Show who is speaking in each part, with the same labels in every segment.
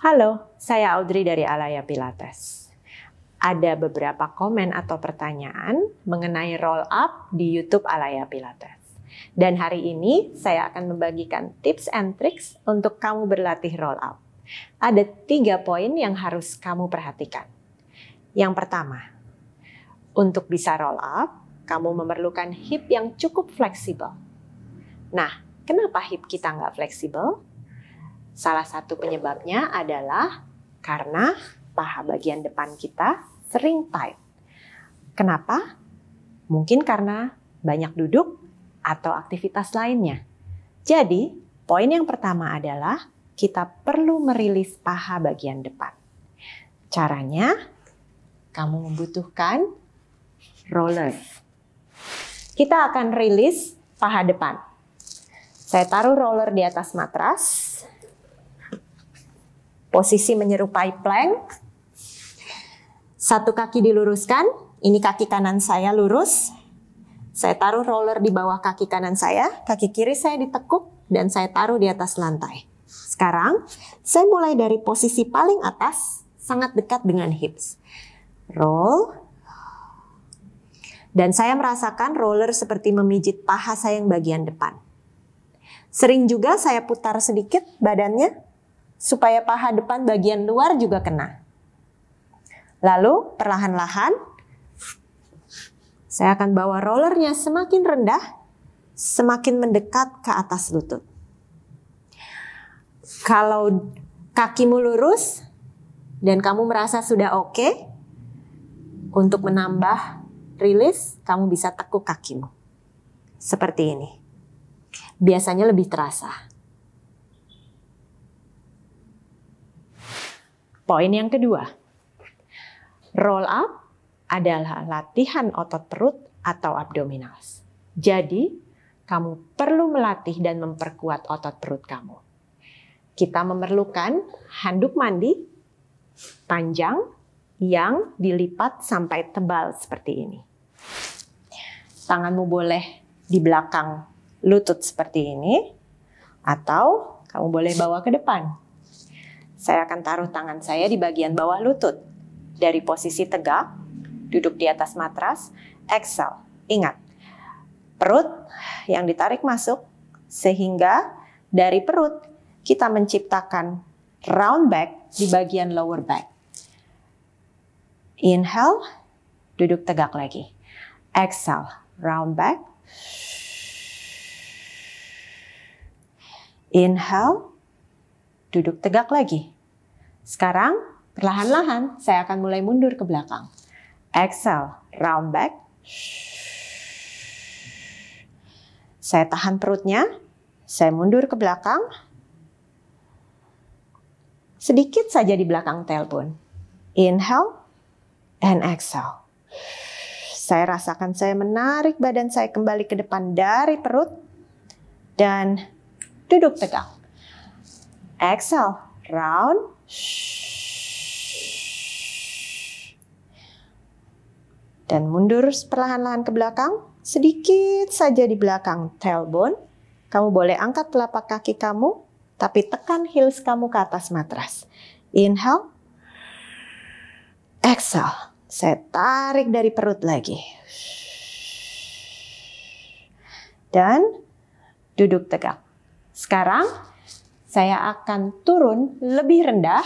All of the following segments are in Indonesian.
Speaker 1: Halo, saya Audrey dari Alaya Pilates. Ada beberapa komen atau pertanyaan mengenai roll up di YouTube Alaya Pilates. Dan hari ini saya akan membagikan tips and tricks untuk kamu berlatih roll up. Ada tiga poin yang harus kamu perhatikan. Yang pertama, untuk bisa roll up, kamu memerlukan hip yang cukup fleksibel. Nah, kenapa hip kita nggak fleksibel? Salah satu penyebabnya adalah karena paha bagian depan kita sering tight. Kenapa? Mungkin karena banyak duduk atau aktivitas lainnya. Jadi, poin yang pertama adalah kita perlu merilis paha bagian depan. Caranya, kamu membutuhkan roller. Kita akan rilis paha depan. Saya taruh roller di atas matras. Posisi menyerupai plank. Satu kaki diluruskan, ini kaki kanan saya lurus. Saya taruh roller di bawah kaki kanan saya, kaki kiri saya ditekuk dan saya taruh di atas lantai. Sekarang, saya mulai dari posisi paling atas, sangat dekat dengan hips. Roll. Dan saya merasakan roller seperti memijit paha saya yang bagian depan. Sering juga saya putar sedikit badannya supaya paha depan bagian luar juga kena. Lalu perlahan-lahan saya akan bawa rollernya semakin rendah, semakin mendekat ke atas lutut. Kalau kakimu lurus dan kamu merasa sudah oke, okay, untuk menambah rilis, kamu bisa tekuk kakimu. Seperti ini. Biasanya lebih terasa. Poin yang kedua, roll up adalah latihan otot perut atau abdominals. Jadi, kamu perlu melatih dan memperkuat otot perut kamu. Kita memerlukan handuk mandi panjang yang dilipat sampai tebal seperti ini. Tanganmu boleh di belakang lutut seperti ini, atau kamu boleh bawa ke depan saya akan taruh tangan saya di bagian bawah lutut. Dari posisi tegak, duduk di atas matras, exhale. Ingat, perut yang ditarik masuk sehingga dari perut kita menciptakan round back di bagian lower back. Inhale, duduk tegak lagi. Exhale, round back. Inhale, Duduk tegak lagi. Sekarang, perlahan-lahan saya akan mulai mundur ke belakang. Exhale, round back. Saya tahan perutnya, saya mundur ke belakang. Sedikit saja di belakang tailbone. Inhale and exhale. Saya rasakan saya menarik badan saya kembali ke depan dari perut dan duduk tegak. Exhale, round. Dan mundur perlahan-lahan ke belakang, sedikit saja di belakang tailbone. Kamu boleh angkat telapak kaki kamu, tapi tekan heels kamu ke atas matras. Inhale, exhale. Saya tarik dari perut lagi. Dan duduk tegak. Sekarang saya akan turun lebih rendah.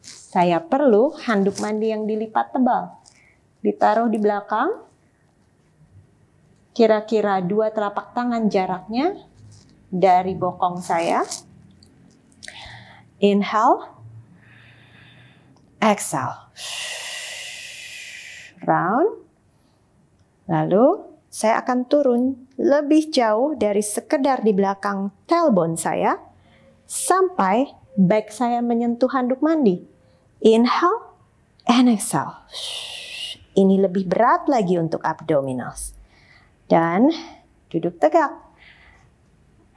Speaker 1: Saya perlu handuk mandi yang dilipat tebal. Ditaruh di belakang. Kira-kira dua telapak tangan jaraknya dari bokong saya. Inhale. Exhale. Round. Lalu saya akan turun lebih jauh dari sekedar di belakang tailbone saya sampai back saya menyentuh handuk mandi. Inhale and exhale. Ini lebih berat lagi untuk abdominals. Dan duduk tegak.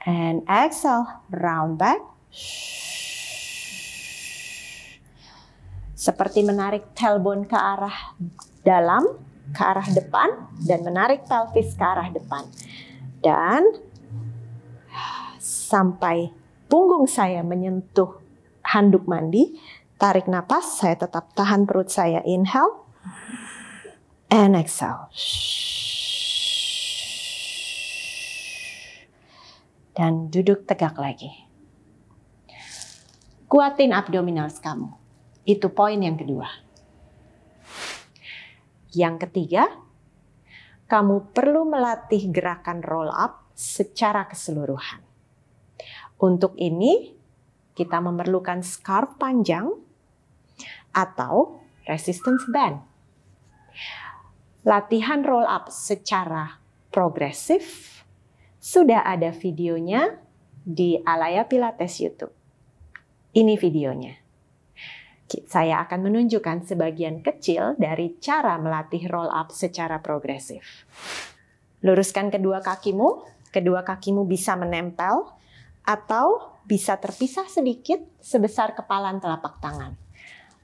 Speaker 1: And exhale, round back. Seperti menarik tailbone ke arah dalam, ke arah depan, dan menarik pelvis ke arah depan. Dan sampai punggung saya menyentuh handuk mandi, tarik nafas, saya tetap tahan perut saya, inhale, and exhale. Dan duduk tegak lagi. Kuatin abdominals kamu. Itu poin yang kedua. Yang ketiga, kamu perlu melatih gerakan roll up secara keseluruhan. Untuk ini, kita memerlukan scarf panjang atau resistance band. Latihan roll up secara progresif sudah ada videonya di Alaya Pilates YouTube. Ini videonya. Saya akan menunjukkan sebagian kecil dari cara melatih roll up secara progresif. Luruskan kedua kakimu, kedua kakimu bisa menempel atau bisa terpisah sedikit sebesar kepalan telapak tangan.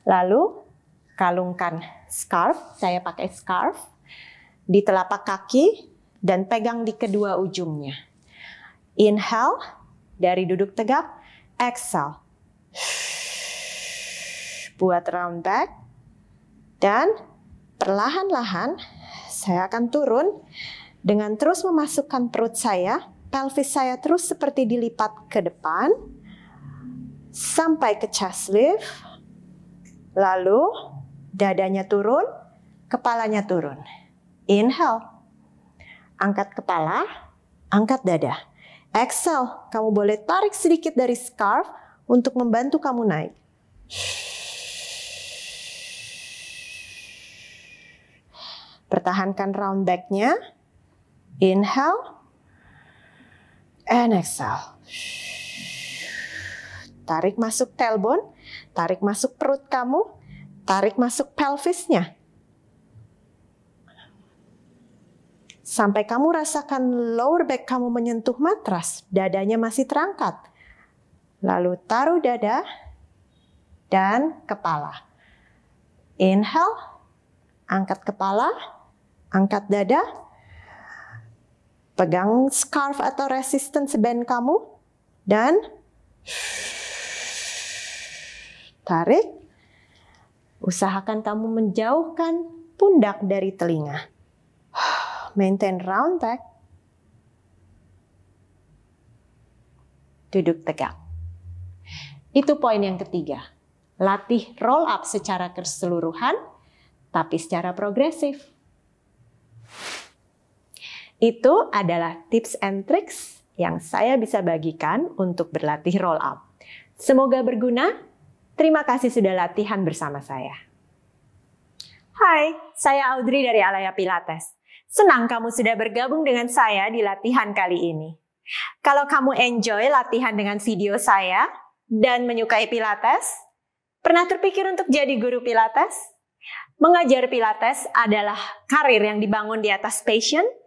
Speaker 1: Lalu kalungkan scarf, saya pakai scarf, di telapak kaki dan pegang di kedua ujungnya. Inhale dari duduk tegak, exhale. Buat round back dan perlahan-lahan saya akan turun dengan terus memasukkan perut saya pelvis saya terus seperti dilipat ke depan sampai ke chest lift. Lalu dadanya turun, kepalanya turun. Inhale. Angkat kepala, angkat dada. Exhale, kamu boleh tarik sedikit dari scarf untuk membantu kamu naik. Pertahankan round back-nya. Inhale and exhale. Tarik masuk tailbone, tarik masuk perut kamu, tarik masuk pelvisnya. Sampai kamu rasakan lower back kamu menyentuh matras, dadanya masih terangkat. Lalu taruh dada dan kepala. Inhale, angkat kepala, angkat dada, Pegang scarf atau resistance band kamu dan tarik. Usahakan kamu menjauhkan pundak dari telinga. Maintain round back Duduk tegak. Itu poin yang ketiga. Latih roll up secara keseluruhan, tapi secara progresif. Itu adalah tips and tricks yang saya bisa bagikan untuk berlatih roll up. Semoga berguna. Terima kasih sudah latihan bersama saya. Hai, saya Audrey dari Alaya Pilates. Senang kamu sudah bergabung dengan saya di latihan kali ini. Kalau kamu enjoy latihan dengan video saya dan menyukai Pilates, pernah terpikir untuk jadi guru Pilates? Mengajar Pilates adalah karir yang dibangun di atas passion,